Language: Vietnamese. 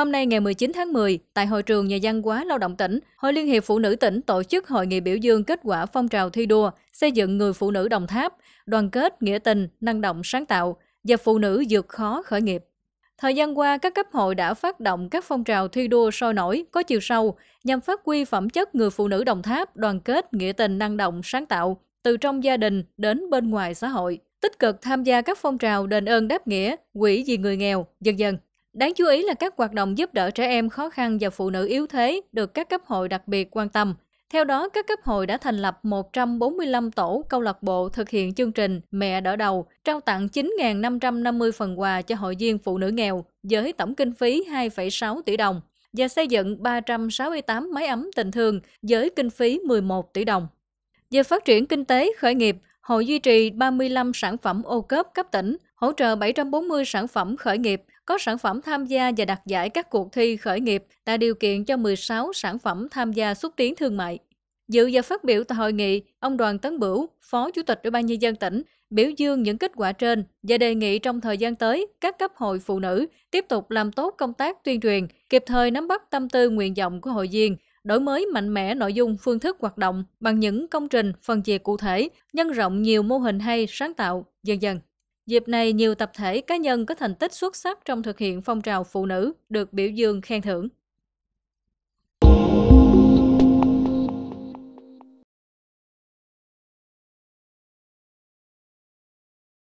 Hôm nay ngày 19 tháng 10, tại hội trường nhà văn hóa lao động tỉnh, Hội Liên hiệp Phụ nữ tỉnh tổ chức hội nghị biểu dương kết quả phong trào thi đua xây dựng người phụ nữ Đồng Tháp, đoàn kết, nghĩa tình, năng động, sáng tạo và phụ nữ vượt khó khởi nghiệp. Thời gian qua, các cấp hội đã phát động các phong trào thi đua sôi nổi có chiều sâu nhằm phát huy phẩm chất người phụ nữ Đồng Tháp đoàn kết, nghĩa tình, năng động, sáng tạo từ trong gia đình đến bên ngoài xã hội, tích cực tham gia các phong trào đền ơn đáp nghĩa, quỹ vì người nghèo, dân dân. Đáng chú ý là các hoạt động giúp đỡ trẻ em khó khăn và phụ nữ yếu thế được các cấp hội đặc biệt quan tâm. Theo đó, các cấp hội đã thành lập 145 tổ câu lạc bộ thực hiện chương trình Mẹ đỡ đầu, trao tặng 9.550 phần quà cho hội viên phụ nữ nghèo với tổng kinh phí 2,6 tỷ đồng và xây dựng 368 máy ấm tình thương với kinh phí 11 tỷ đồng. Về phát triển kinh tế khởi nghiệp, hội duy trì 35 sản phẩm ô cốp cấp tỉnh – hỗ trợ 740 sản phẩm khởi nghiệp, có sản phẩm tham gia và đạt giải các cuộc thi khởi nghiệp, tạo điều kiện cho 16 sản phẩm tham gia xúc tiến thương mại. Dự và phát biểu tại hội nghị, ông Đoàn Tấn Bửu, Phó Chủ tịch Ủy ban Nhân dân tỉnh, biểu dương những kết quả trên và đề nghị trong thời gian tới, các cấp hội phụ nữ tiếp tục làm tốt công tác tuyên truyền, kịp thời nắm bắt tâm tư nguyện vọng của hội viên, đổi mới mạnh mẽ nội dung phương thức hoạt động bằng những công trình, phần việc cụ thể, nhân rộng nhiều mô hình hay sáng tạo, dần dần. Dịp này, nhiều tập thể cá nhân có thành tích xuất sắc trong thực hiện phong trào phụ nữ được biểu dương khen thưởng.